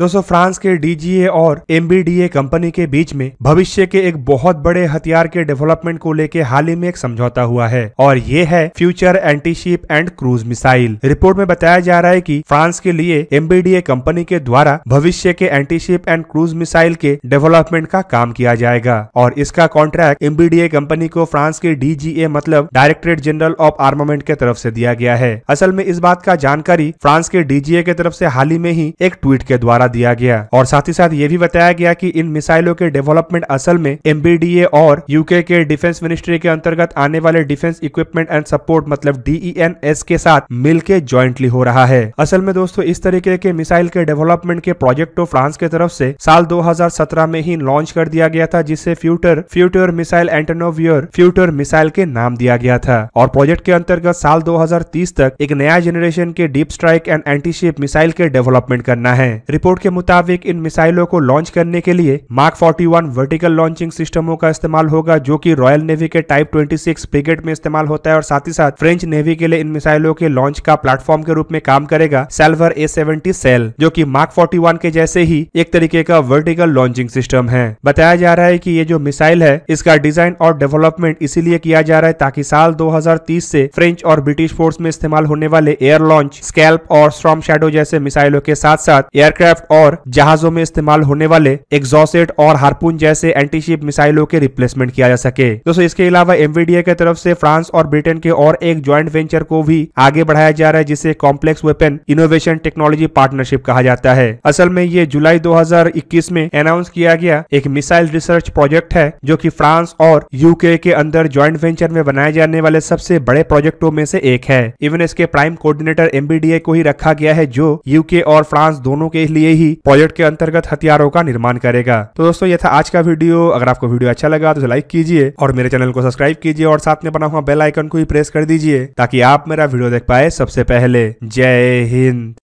दोस्तों फ्रांस के डीजीए और एमबीडीए कंपनी के बीच में भविष्य के एक बहुत बड़े हथियार के डेवलपमेंट को लेकर हाल ही में एक समझौता हुआ है और ये है future antiship and cruise missile report में बताया जा रहा है कि फ्रांस के लिए एमबीडीए कंपनी के द्वारा भविष्य के एंटीशिप एंड क्रूज मिसाइल के डेवलपमेंट का काम किया जाएगा और इसका कॉन्ट्रैक्ट एमबीडीए कंपनी को फ्रांस के डीजीए मतलब डायरेक्टरेट जनरल ऑफ आर्मामेंट के तरफ ऐसी दिया गया है असल में इस बात का जानकारी फ्रांस के डीजीए के तरफ ऐसी हाल ही में ही एक ट्वीट के द्वारा द्वारा दिया गया और साथ ही साथ ये भी बताया गया कि इन मिसाइलों के डेवलपमेंट असल में एम और यूके के डिफेंस मिनिस्ट्री के अंतर्गत आने वाले डिफेंस इक्विपमेंट एंड सपोर्ट मतलब डी e के साथ मिलकर ज्वाइंटली हो रहा है असल में दोस्तों इस तरीके के मिसाइल के डेवलपमेंट के प्रोजेक्ट को तो फ्रांस के तरफ से साल 2017 में ही लॉन्च कर दिया गया था जिसे फ्यूटर फ्यूटर मिसाइल एंटनोवियर फ्यूटर मिसाइल के नाम दिया गया था और प्रोजेक्ट के अंतर्गत साल 2030 तक एक नया जनरेशन के deep strike and antiship missile के डेवलपमेंट करना है रिपोर्ट रिपोर्ट के मुताबिक इन मिसाइलों को लॉन्च करने के लिए मार्क 41 वर्टिकल लॉन्चिंग सिस्टमों का इस्तेमाल होगा जो कि रॉयल नेवी के टाइप 26 ब्रिगेड में इस्तेमाल होता है और साथ ही साथ फ्रेंच नेवी के लिए इन मिसाइलों के लॉन्च का प्लेटफॉर्म के रूप में काम करेगा सेल्वर ए सेल जो की मार्क फोर्टी के जैसे ही एक तरीके का वर्टिकल लॉन्चिंग सिस्टम है बताया जा रहा है की ये जो मिसाइल है इसका डिजाइन और डेवलपमेंट इसीलिए किया जा रहा है ताकि साल दो से फ्रेंच और ब्रिटिश फोर्स में इस्तेमाल होने वाले एयर लॉन्च स्कैल्प और स्ट्रॉम शेडो जैसे मिसाइलों के साथ साथ एयरक्राफ्ट एयरक्राफ्ट और जहाजों में इस्तेमाल होने वाले एग्जॉसेट और हारपून जैसे एंटीशिप मिसाइलों के रिप्लेसमेंट किया जा सके दोस्तों इसके अलावा एमवीडीए की तरफ से फ्रांस और ब्रिटेन के और एक ज्वाइंट वेंचर को भी आगे बढ़ाया जा रहा है जिसे complex weapon innovation technology partnership कहा जाता है असल में ये जुलाई दो में अनाउंस किया गया एक मिसाइल रिसर्च प्रोजेक्ट है जो की फ्रांस और यूके के अंदर ज्वाइंट वेंचर में बनाए जाने वाले सबसे बड़े प्रोजेक्टों में से एक है इवन इसके प्राइम कोऑर्डिनेटर एमबीडीए को ही रखा गया है जो यूके और फ्रांस दोनों के लिए ही प्रोजेक्ट के अंतर्गत हथियारों का निर्माण करेगा तो दोस्तों ये था आज का वीडियो अगर आपको वीडियो अच्छा लगा तो लाइक कीजिए और मेरे चैनल को सब्सक्राइब कीजिए और साथ में बना हुआ बेल आइकन को भी प्रेस कर दीजिए ताकि आप मेरा वीडियो देख पाए सबसे पहले जय हिंद